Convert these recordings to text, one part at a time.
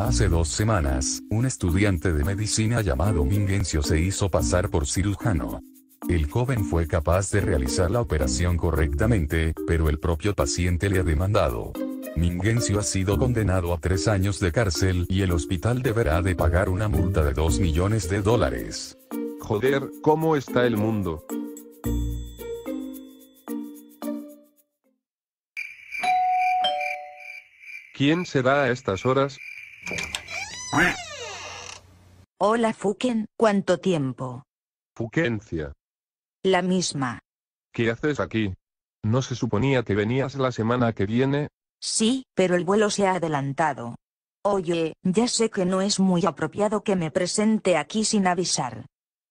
Hace dos semanas, un estudiante de medicina llamado Mingencio se hizo pasar por cirujano. El joven fue capaz de realizar la operación correctamente, pero el propio paciente le ha demandado. Mingencio ha sido condenado a tres años de cárcel y el hospital deberá de pagar una multa de 2 millones de dólares. Joder, ¿cómo está el mundo? ¿Quién será a estas horas? Hola Fuken, ¿cuánto tiempo? Fukencia. La misma. ¿Qué haces aquí? ¿No se suponía que venías la semana que viene? Sí, pero el vuelo se ha adelantado. Oye, ya sé que no es muy apropiado que me presente aquí sin avisar.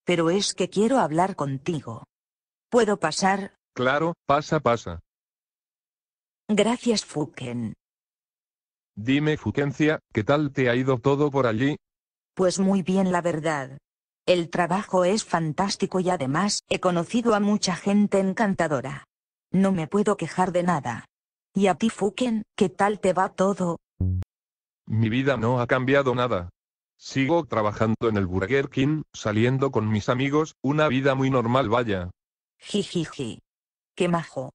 Pero es que quiero hablar contigo. ¿Puedo pasar? Claro, pasa, pasa. Gracias Fuken. Dime Fuquencia, ¿qué tal te ha ido todo por allí? Pues muy bien la verdad. El trabajo es fantástico y además he conocido a mucha gente encantadora. No me puedo quejar de nada. ¿Y a ti Fuquen, qué tal te va todo? Mi vida no ha cambiado nada. Sigo trabajando en el Burger King, saliendo con mis amigos, una vida muy normal vaya. Jijiji. Qué majo.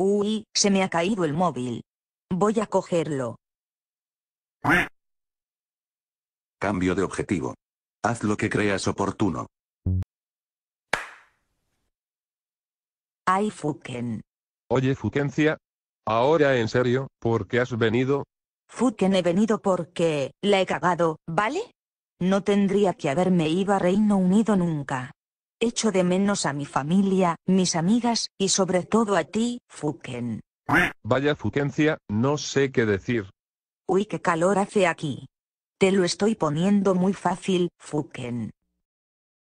Uy, se me ha caído el móvil. Voy a cogerlo. Cambio de objetivo. Haz lo que creas oportuno. Ay, Fuken. Oye, Fukencia. Ahora en serio, ¿por qué has venido? Fuken he venido porque, la he cagado, ¿vale? No tendría que haberme ido a Reino Unido nunca. Echo de menos a mi familia, mis amigas, y sobre todo a ti, Fuken. Vaya Fukencia, no sé qué decir. Uy, qué calor hace aquí. Te lo estoy poniendo muy fácil, Fuken.